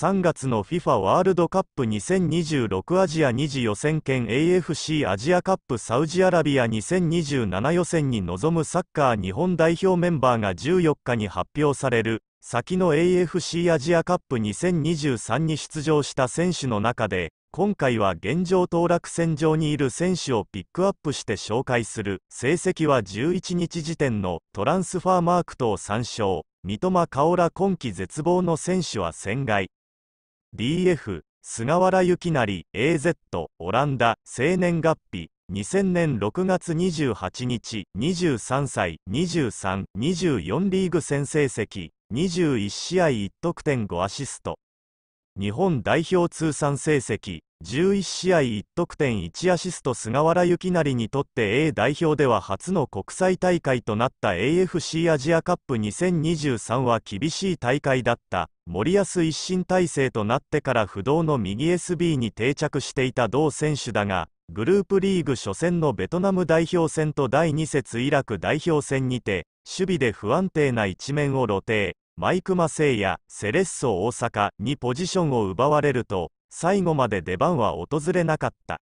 3月の FIFA ワールドカップ2026アジア2次予選兼 AFC アジアカップサウジアラビア2027予選に臨むサッカー日本代表メンバーが14日に発表される先の AFC アジアカップ2023に出場した選手の中で今回は現状当落線上にいる選手をピックアップして紹介する成績は11日時点のトランスファーマーク等参照三笘薫今季絶望の選手は戦外 DF 菅原幸成 AZ オランダ生年月日2000年6月28日23歳2324リーグ戦成績21試合1得点5アシスト日本代表通算成績11試合1得点1アシスト菅原幸成にとって A 代表では初の国際大会となった AFC アジアカップ2023は厳しい大会だった森保一新体制となってから不動の右 SB に定着していた同選手だが、グループリーグ初戦のベトナム代表戦と第2節イラク代表戦にて、守備で不安定な一面を露呈、マイク・マセイヤ、セレッソ大阪にポジションを奪われると、最後まで出番は訪れなかった。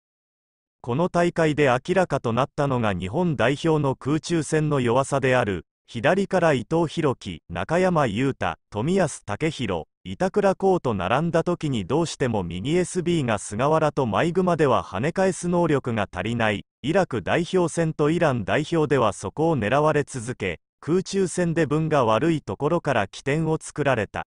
この大会で明らかとなったのが日本代表の空中戦の弱さである左から伊藤博樹、中山雄太、冨安武弘、板倉コと並んだ時にどうしても右 SB が菅原とマイグマでは跳ね返す能力が足りない、イラク代表戦とイラン代表ではそこを狙われ続け、空中戦で分が悪いところから起点を作られた。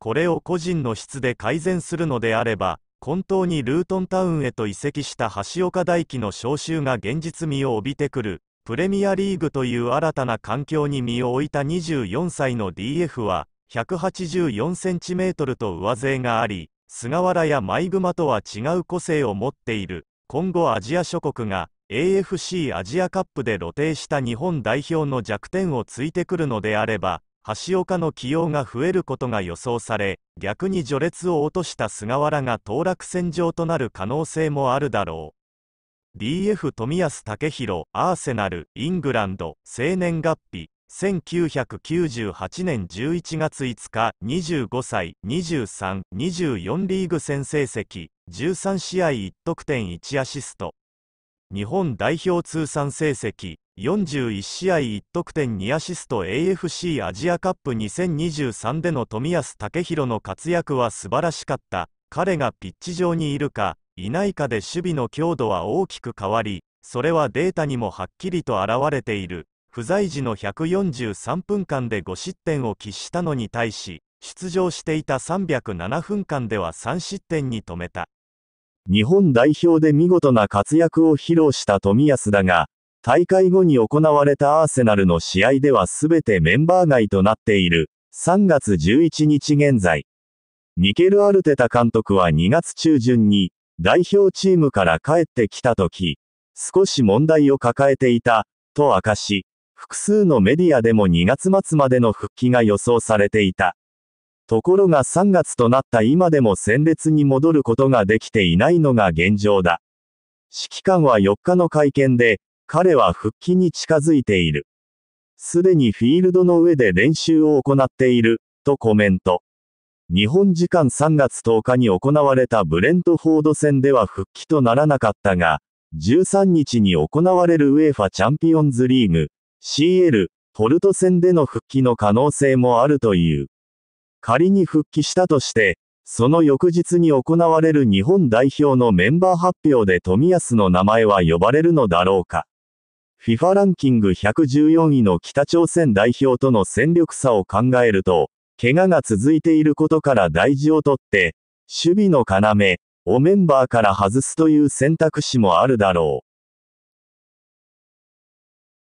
これを個人の質で改善するのであれば、本当にルートンタウンへと移籍した橋岡大輝の招集が現実味を帯びてくるプレミアリーグという新たな環境に身を置いた24歳の DF は、184センチメートルと上背があり、菅原やマイグマとは違う個性を持っている。今後アジア諸国が AFC アジアカップで露呈した日本代表の弱点をついてくるのであれば、橋岡の起用が増えることが予想され、逆に序列を落とした菅原が当落線上となる可能性もあるだろう。DF 富安武弘アーセナルイングランド生年月日1998年11月5日25歳2324リーグ戦成績13試合1得点1アシスト日本代表通算成績41試合1得点2アシスト AFC アジアカップ2023での冨安健洋の活躍は素晴らしかった彼がピッチ上にいるかいないかで守備の強度は大きく変わり、それはデータにもはっきりと表れている。不在時の143分間で5失点を喫したのに対し、出場していた307分間では3失点に止めた。日本代表で見事な活躍を披露した冨安だが、大会後に行われたアーセナルの試合では全てメンバー外となっている。3月11日現在。ミケル・アルテタ監督は2月中旬に、代表チームから帰ってきたとき、少し問題を抱えていた、と明かし、複数のメディアでも2月末までの復帰が予想されていた。ところが3月となった今でも戦列に戻ることができていないのが現状だ。指揮官は4日の会見で、彼は復帰に近づいている。すでにフィールドの上で練習を行っている、とコメント。日本時間3月10日に行われたブレントフォード戦では復帰とならなかったが、13日に行われるェーファチャンピオンズリーグ CL ポルト戦での復帰の可能性もあるという。仮に復帰したとして、その翌日に行われる日本代表のメンバー発表で冨安の名前は呼ばれるのだろうか。FIFA ランキング114位の北朝鮮代表との戦力差を考えると、怪我が続いていることから大事をとって、守備の要、をメンバーから外すという選択肢もあるだろう。